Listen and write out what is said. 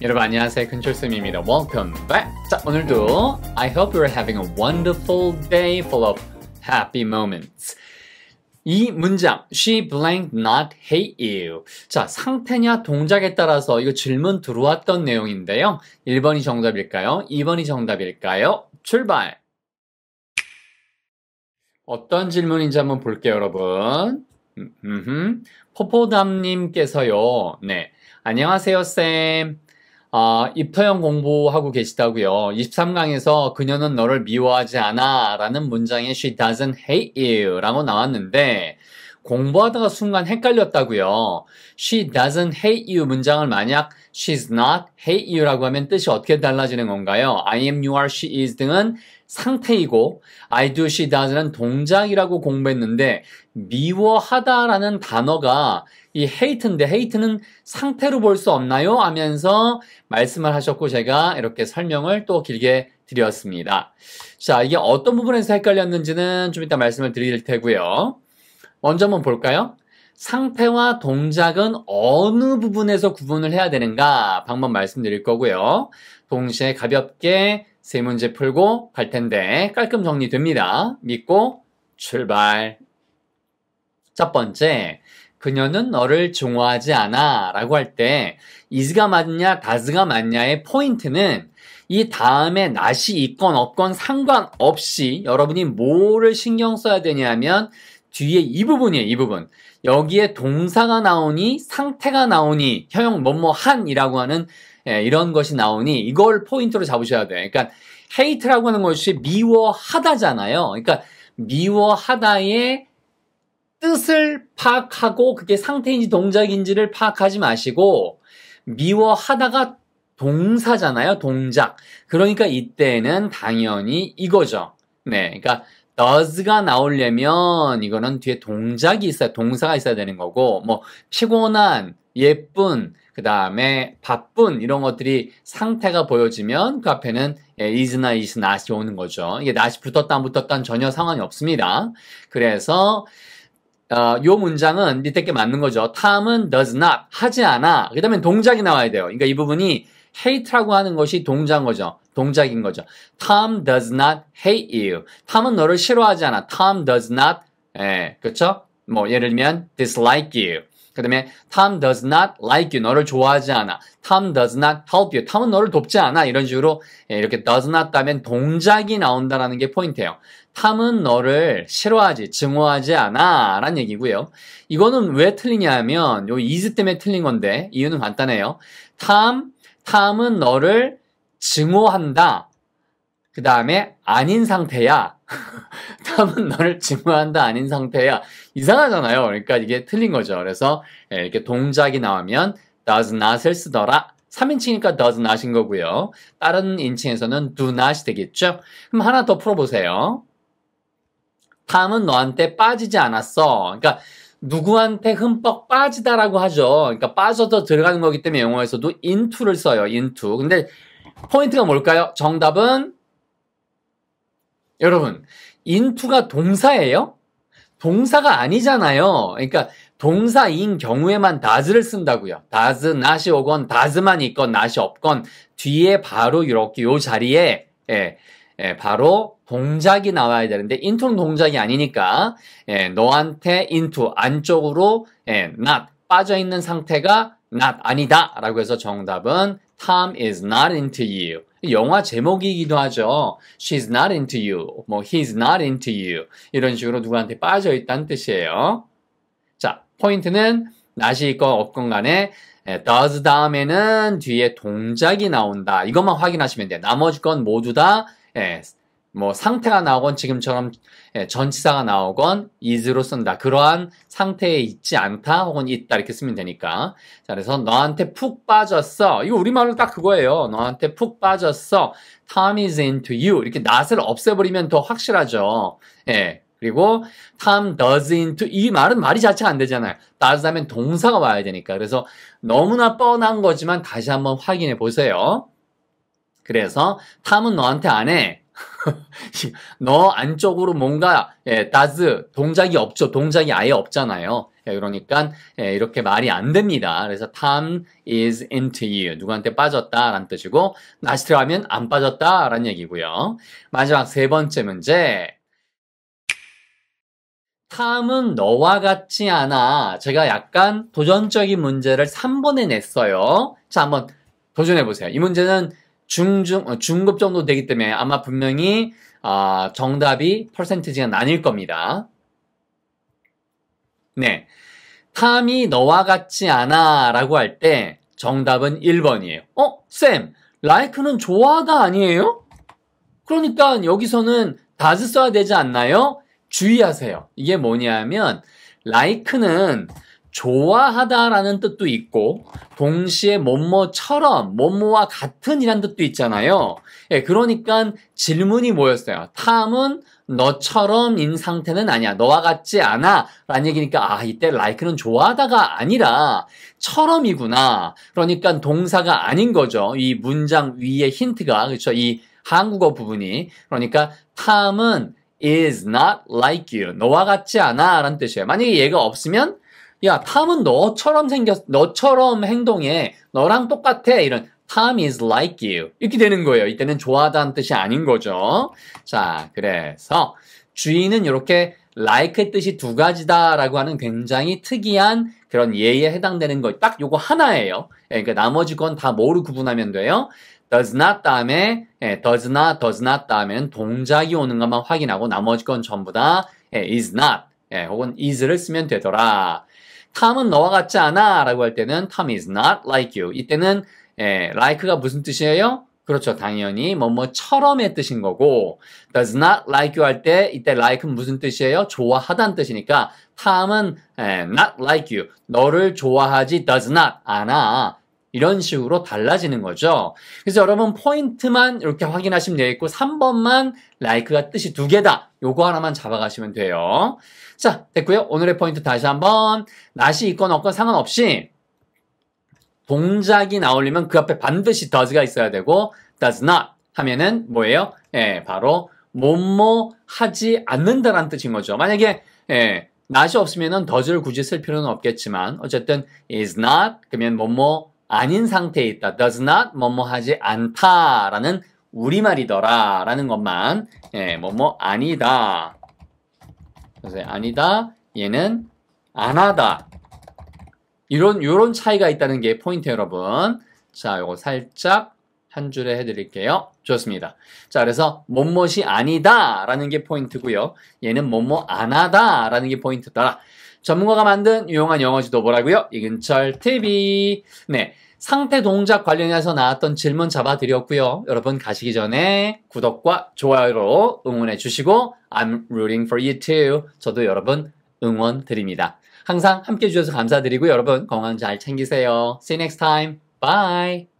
여러분 안녕하세요 근철쌤입니다 Welcome back 자 오늘도 I hope you're having a wonderful day full of happy moments 이 문장 She blank not hate you 자 상태냐 동작에 따라서 이거 질문 들어왔던 내용인데요 1번이 정답일까요? 2번이 정답일까요? 출발 어떤 질문인지 한번 볼게요 여러분 음, 음, 음. 포포담님께서요 네 안녕하세요 쌤 아, 입터형 공부하고 계시다고요. 23강에서 그녀는 너를 미워하지 않아 라는 문장에 she doesn't hate you 라고 나왔는데 공부하다가 순간 헷갈렸다고요. she doesn't hate you 문장을 만약 she's not hate you라고 하면 뜻이 어떻게 달라지는 건가요? I am, you are, she is 등은 상태이고 I do, she does는 동작이라고 공부했는데 미워하다라는 단어가 이 헤이트인데 헤이트는 상태로 볼 수 없나요? 하면서 말씀을 하셨고 제가 이렇게 설명을 또 길게 드렸습니다. 자, 이게 어떤 부분에서 헷갈렸는지는 좀 이따 말씀을 드릴 테고요. 먼저 한번 볼까요? 상태와 동작은 어느 부분에서 구분을 해야 되는가 방법 말씀드릴 거고요. 동시에 가볍게 세 문제 풀고 갈 텐데 깔끔 정리됩니다. 믿고 출발. 첫 번째, 그녀는 너를 증오하지 않아 라고 할 때 이즈가 맞냐 다즈가 맞냐의 포인트는 이 다음에 낫이 있건 없건 상관없이 여러분이 뭐를 신경 써야 되냐면 뒤에 이 부분이에요 이 부분 여기에 동사가 나오니 상태가 나오니 형용 뭐뭐 한이라고 하는 예, 이런 것이 나오니 이걸 포인트로 잡으셔야 돼요 그러니까 hate라고 하는 것이 미워하다잖아요 그러니까 미워하다의 뜻을 파악하고 그게 상태인지 동작인지를 파악하지 마시고 미워하다가 동사잖아요. 동작. 그러니까 이때는 당연히 이거죠. 네. 그러니까 does가 나오려면 이거는 뒤에 동작이 있어야 동사가 있어야 되는 거고 뭐 피곤한, 예쁜, 그 다음에 바쁜 이런 것들이 상태가 보여지면 그 앞에는 is나 예, is not이 오는 거죠. 이게 not이 붙었다 안 붙었다는 전혀 상관이 없습니다. 그래서 어, 요 문장은 밑에 게 맞는 거죠. 탐은 does not 하지 않아. 그 다음에 동작이 나와야 돼요. 그러니까 이 부분이 hate라고 하는 것이 동작인 거죠. 동작인 거죠. Tom does not hate you. Tom은 너를 싫어하지 않아. Tom does not 예, 그렇죠? 뭐 예를 들면 dislike you. 그 다음에 Tom does not like you. 너를 좋아하지 않아. Tom does not help you. Tom은 너를 돕지 않아. 이런 식으로 예, 이렇게 does not 따면 동작이 나온다라는 게 포인트예요. Tom은 너를 싫어하지, 증오하지 않아. 라는 얘기고요. 이거는 왜 틀리냐 하면 요 is 때문에 틀린 건데 이유는 간단해요. Tom, Tom은 너를 증오한다. 그 다음에 아닌 상태야. 탐은 너를 증오한다 아닌 상태야. 이상하잖아요. 그러니까 이게 틀린 거죠. 그래서 예, 이렇게 동작이 나오면 does not을 쓰더라. 3인칭이니까 does not인 거고요. 다른 인칭에서는 do not이 되겠죠. 그럼 하나 더 풀어보세요. 탐은 너한테 빠지지 않았어. 그러니까 누구한테 흠뻑 빠지다라고 하죠. 그러니까 빠져서 들어가는 거기 때문에 영어에서도 into를 써요. into. 근데 포인트가 뭘까요? 정답은 여러분, 인투가 동사예요? 동사가 아니잖아요. 그러니까 동사인 경우에만 다즈를 쓴다고요. 다즈 e s 이 오건 다즈만 있건 n o 이 없건 뒤에 바로 이렇게 요 자리에 예, 예, 바로 동작이 나와야 되는데 인투는 동작이 아니니까 예, 너한테 인투 안쪽으로 예, not 빠져 있는 상태가 not 아니다라고 해서 정답은 Tom is not into you. 영화 제목이기도 하죠. She's not into you. 뭐 he's not into you. 이런 식으로 누구한테 빠져 있다는 뜻이에요. 자, 포인트는 낫이 있건 없건 간에 does 다음에는 뒤에 동작이 나온다. 이것만 확인하시면 돼요. 나머지 건 모두 다 예, 뭐 상태가 나오건 지금처럼 예, 전치사가 나오건 is로 쓴다. 그러한 상태에 있지 않다 혹은 있다 이렇게 쓰면 되니까. 자, 그래서 너한테 푹 빠졌어. 이거 우리말로 딱 그거예요. 너한테 푹 빠졌어. t i m e is into you. 이렇게 not을 없애버리면 더 확실하죠. 예. 그리고 t i m e does into 이 말은 말이 자체가 안 되잖아요. does 하면 동사가 와야 되니까. 그래서 너무나 뻔한 거지만 다시 한번 확인해 보세요. 그래서 t i m e 은 너한테 안 해. 너 안쪽으로 뭔가 예, does 동작이 없죠. 동작이 아예 없잖아요. 예, 그러니까 예, 이렇게 말이 안 됩니다. 그래서 Tom is into you. 누구한테 빠졌다라는 뜻이고 나시트라면 안 빠졌다라는 얘기고요. 마지막 세 번째 문제. 탐은 너와 같지 않아. 제가 약간 도전적인 문제를 3번에 냈어요. 자, 한번 도전해보세요. 이 문제는 중중 어, 중급 정도 되기 때문에 아마 분명히 아, 정답이 퍼센트지가 나뉠 겁니다. 네. 탐이 너와 같지 않아 라고 할 때 정답은 1번이에요. 어? 쌤, 라이크는좋아가 아니에요? 그러니까 여기서는 다 o 써야 되지 않나요? 주의하세요. 이게 뭐냐면 like는 좋아하다라는 뜻도 있고 동시에 뭐뭐처럼 뭐뭐와 같은이란 뜻도 있잖아요. 예, 그러니까 질문이 뭐였어요? 탐은 너처럼인 상태는 아니야. 너와 같지 않아. 라는 얘기니까 아 이때 라이크는 좋아하다가 아니라 처럼이구나. 그러니까 동사가 아닌 거죠. 이 문장 위에 힌트가 그렇죠. 이 한국어 부분이 그러니까 탐은 is not like you. 너와 같지 않아. 라는 뜻이에요. 만약에 얘가 없으면 야, 탐은 너처럼 생겼, 너처럼 행동해. 너랑 똑같아. 이런 Tom is like you. 이렇게 되는 거예요. 이때는 좋아하다는 뜻이 아닌 거죠. 자, 그래서 주인은 이렇게 like 뜻이 두 가지다라고 하는 굉장히 특이한 그런 예에 해당되는 거. 딱 요거 하나예요. 예, 그러니까 나머지 건 다 뭐로 구분하면 돼요? does not 다음에 예, does not, does not 다음엔 동작이 오는 것만 확인하고 나머지 건 전부 다 예, is not 예, 혹은 is를 쓰면 되더라. 탐은 너와 같지 않아 라고 할 때는 Tom is not like you. 이때는 에, 예, like가 무슨 뜻이에요? 그렇죠. 당연히 뭐 뭐처럼의 뜻인 거고 does not like you 할 때 이때 like는 무슨 뜻이에요? 좋아하다는 뜻이니까 Tom은 에, 예, not like you. 너를 좋아하지 does not 않아. 이런 식으로 달라지는 거죠. 그래서 여러분 포인트만 이렇게 확인하시면 되겠고 3번만 like가 뜻이 두 개다. 요거 하나만 잡아가시면 돼요. 자 됐고요. 오늘의 포인트 다시 한번 낫이 있건 없건 상관없이 동작이 나오려면 그 앞에 반드시 does가 있어야 되고 does not 하면은 뭐예요? 예, 바로 뭐뭐 하지 않는다라는 뜻인 거죠. 만약에 예, n 이 없으면은 does를 굳이 쓸 필요는 없겠지만 어쨌든 is not 그러면 뭐뭐 아닌 상태에 있다. does not 뭐뭐 하지 않다라는 우리말이더라 라는 것만 예, 뭐뭐 아니다. 그래서 아니다 얘는 안 하다. 이런 요런 차이가 있다는 게 포인트 여러분. 자, 요거 살짝 한 줄에 해드릴게요. 좋습니다. 자, 그래서 뭐뭇이 아니다 라는 게 포인트고요. 얘는 뭐뭐 안 하다 라는 게 포인트더라. 전문가가 만든 유용한 영어 지도 보라고요. 이근철 TV. 네. 상태 동작 관련해서 나왔던 질문 잡아드렸고요. 여러분 가시기 전에 구독과 좋아요로 응원해 주시고 I'm rooting for you too. 저도 여러분 응원 드립니다. 항상 함께 해주셔서 감사드리고 여러분 건강 잘 챙기세요. See you next time. Bye.